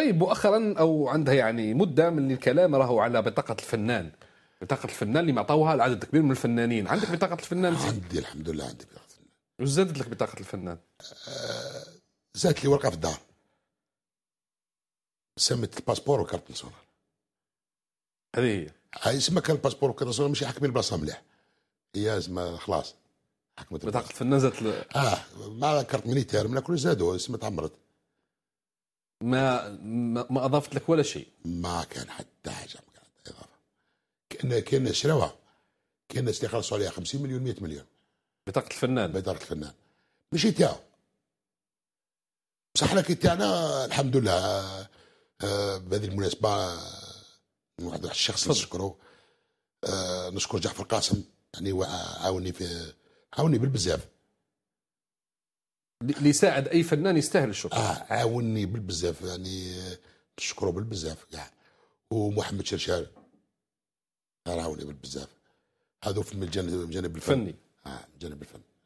طيب مؤخرا او عندها يعني مده من الكلام راهو على بطاقه الفنان بطاقه الفنان اللي معطوها لعدد كبير من الفنانين عندك بطاقه الفنان عندي الحمد لله عندي بطاقه الفنان وش زادت لك بطاقه الفنان آه زادت لي ورقه في الدار سميت الباسبور وكارت نسونال هذه هي اسمها كان الباسبور وكارت نسونال ماشي حكم البلاصه مليح هي لازم خلاص حكمت بطاقه الفنان زادت اه مع كارت ميليتير من كل زادوا اسمها تعمرت ما ما اضافت لك ولا شيء ما كان حتى حاجه ما كانت اضافه كان كان شراوها كان اللي خلصوا عليها 50 مليون 100 مليون بطاقه الفنان بطاقه الفنان ماشي تاعو بصح لكن تاعنا الحمد لله آه، بهذه المناسبه واحد الشخص نشكره آه، نشكر جعفر قاسم يعني هو عاوني في عاوني بالبزاف ليساعد اي فنان يستاهل الشكر اه عاوني بالبزاف يعني نشكره آه، بالبزاف كاع يعني. ومحمد شرشار عاوني بالبزاف هذو في الجانب الفني اه الجانب الفني